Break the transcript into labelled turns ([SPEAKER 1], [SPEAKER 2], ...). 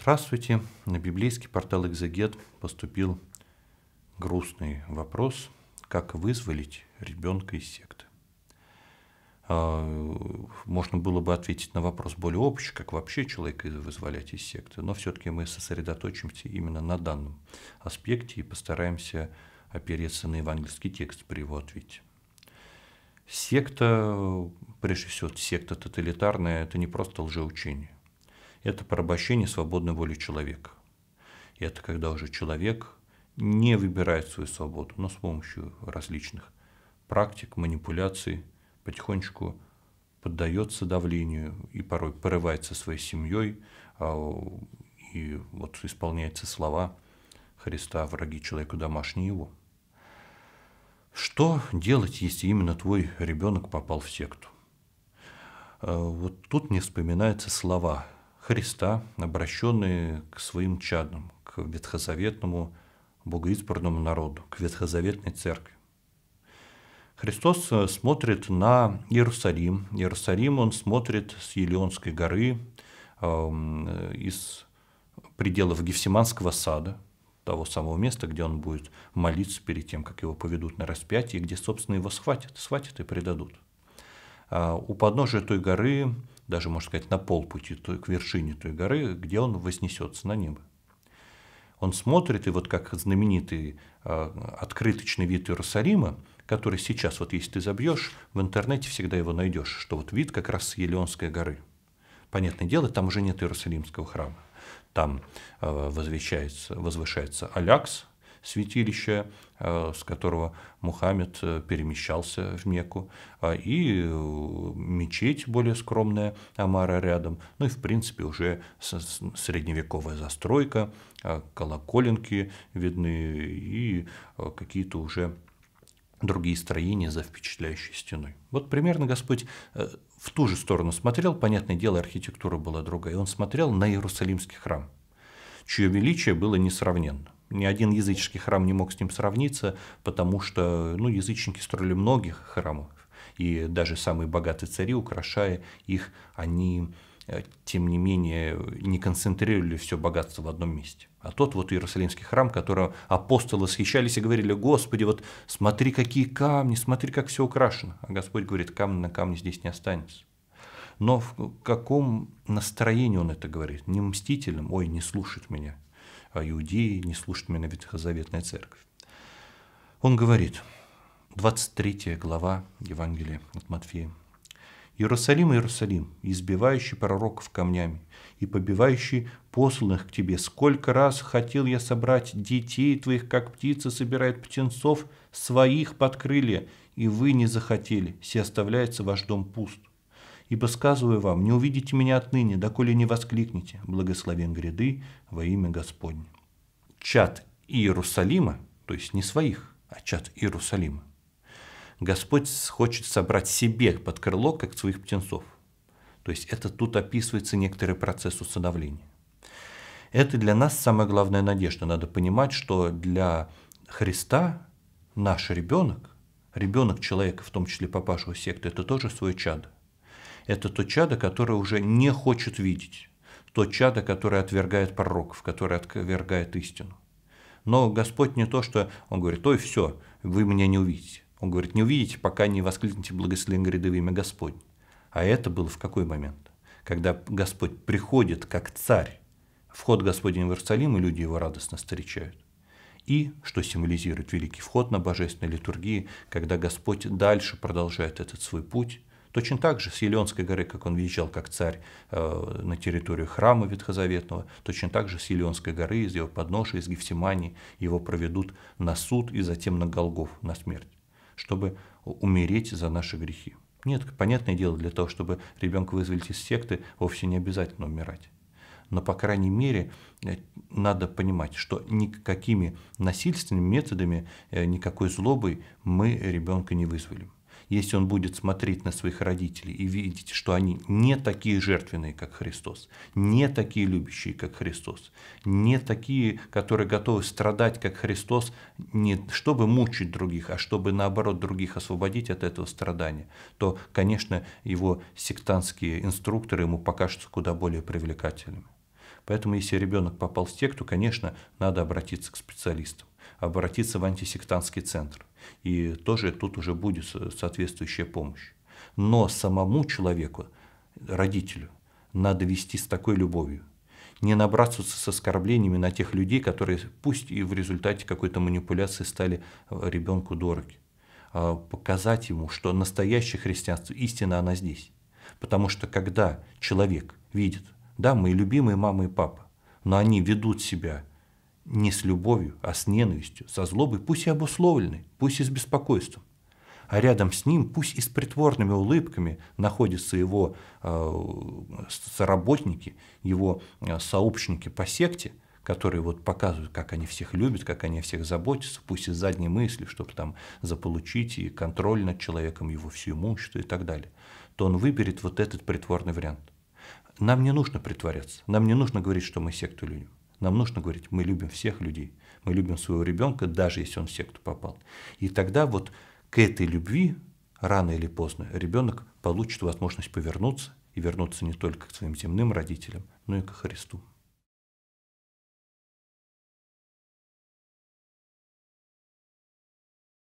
[SPEAKER 1] Здравствуйте. На библейский портал «Экзегет» поступил грустный вопрос, как вызволить ребенка из секты. А, можно было бы ответить на вопрос более общий, как вообще человека вызволять из секты, но все-таки мы сосредоточимся именно на данном аспекте и постараемся опереться на евангельский текст при его ответе. Секта, прежде всего, секта тоталитарная – это не просто лжеучение это порабощение свободной воли человека. И это когда уже человек не выбирает свою свободу, но с помощью различных практик, манипуляций потихонечку поддается давлению и порой порывается своей семьей, а, и вот исполняются слова Христа «враги человеку домашние его». Что делать, если именно твой ребенок попал в секту? А, вот тут мне вспоминаются слова Христа, обращенные к своим чадам, к ветхозаветному богоизбранному народу, к ветхозаветной церкви. Христос э, смотрит на Иерусалим. Иерусалим он смотрит с Елеонской горы, эм, из пределов Гефсиманского сада, того самого места, где он будет молиться перед тем, как его поведут на распятие, где, собственно, его схватят, схватят и предадут – а, у подножия той горы, даже, можно сказать, на полпути к вершине той горы, где он вознесется на небо. Он смотрит, и вот как знаменитый а, открыточный вид Иерусалима, который сейчас, вот если ты забьешь, в интернете всегда его найдешь, что вот вид как раз с Елеонской горы. Понятное дело, там уже нет Иерусалимского храма. Там а, возвещается, возвышается Алякс, святилище, э, с которого Мухаммед э, перемещался в Мекку, а, и э, мечеть более скромная Амара рядом, ну и в принципе уже средневековая застройка, а, колоколенки видны и какие-то уже другие строения за впечатляющей стеной. Вот примерно Господь в ту же сторону смотрел, понятное дело, архитектура была другая, и он смотрел на Иерусалимский храм, чье величие было несравненно. Ни один языческий храм не мог с ним сравниться, потому что ну, язычники строили многих храмов. И даже самые богатые цари, украшая их, они, э, тем не менее, не концентрировали все богатство в одном месте. А тот вот Иерусалимский храм, которого апостолы восхищались и говорили, «Господи, вот смотри, какие камни, смотри, как все украшено». А Господь говорит, камни на камне здесь не останется но в каком настроении он это говорит? Не мстительным, ой, не слушает меня, а иудеи не слушают меня ветхозаветная церковь. Он говорит, 23 глава Евангелия от Матфея. «Иерусалим, Иерусалим, избивающий пророков камнями и побивающий посланных к тебе, сколько раз хотел я собрать детей твоих, как птица собирает птенцов своих под крылья, и вы не захотели, все оставляется ваш дом пуст. Ибо сказываю вам, не увидите меня отныне, доколе не воскликните, благословен гряды во имя Господне. Чад Иерусалима, то есть не своих, а чад Иерусалима, Господь хочет собрать себе под крыло, как своих птенцов. То есть это тут описывается некоторый процесс усыновления. Это для нас самая главная надежда. Надо понимать, что для Христа наш ребенок, ребенок человека, в том числе попавшего в секту, это тоже свой чадо. Это то чадо, которое уже не хочет видеть. То чадо, которое отвергает пророков, которое отвергает истину. Но Господь не то, что Он говорит, ой, все, вы меня не увидите. Он говорит, не увидите, пока не воскликните благословен гряды в имя Господне. А это было в какой момент? Когда Господь приходит как царь, вход Господень в Иерусалим, и люди его радостно встречают. И, что символизирует великий вход на божественной литургии, когда Господь дальше продолжает этот свой путь, Точно так же с Елеонской горы, как он въезжал как царь э, на территорию храма Ветхозаветного, точно так же с Елеонской горы, из его подношия, из Гефсимании его проведут на суд и затем на Голгоф, на смерть, чтобы умереть за наши грехи. Нет, понятное дело, для того, чтобы ребенка вызволить из секты, вовсе не обязательно умирать. Но, по крайней мере, э, надо понимать, что никакими насильственными методами, э, никакой злобой мы ребенка не вызволим если он будет смотреть на своих родителей и видеть, что они не такие жертвенные, как Христос, не такие любящие, как Христос, не такие, которые готовы страдать, как Христос, не чтобы мучить других, а чтобы, наоборот, других освободить от этого страдания, то, конечно, его сектантские инструкторы ему покажутся куда более привлекательными. Поэтому, если ребенок попал в секту, конечно, надо обратиться к специалистам, обратиться в антисектантский центр. И тоже тут уже будет соответствующая помощь. Но самому человеку, родителю, надо вести с такой любовью, не набраться с оскорблениями на тех людей, которые пусть и в результате какой-то манипуляции стали э, ребенку дороги. А показать ему, что настоящее христианство, истина, она здесь. Потому что когда человек видит, да, мои любимые мама и папа, но они ведут себя не с любовью, а с ненавистью, со злобой, пусть и обусловленной, пусть и с беспокойством. А рядом с ним, пусть и с притворными улыбками, находятся его э, соработники, его э, сообщники по секте, которые вот показывают, как они всех любят, как они всех заботятся, пусть и с задней мыслью, чтобы там заполучить и контроль над человеком, его все имущество и так далее, то он выберет вот этот притворный вариант – нам не нужно притворяться, нам не нужно говорить, что мы секту любим. Нам нужно говорить, мы любим всех людей, мы любим своего ребенка, даже если он в секту попал. И тогда вот к этой любви рано или поздно ребенок получит возможность повернуться и вернуться не только к своим земным родителям, но и к Христу.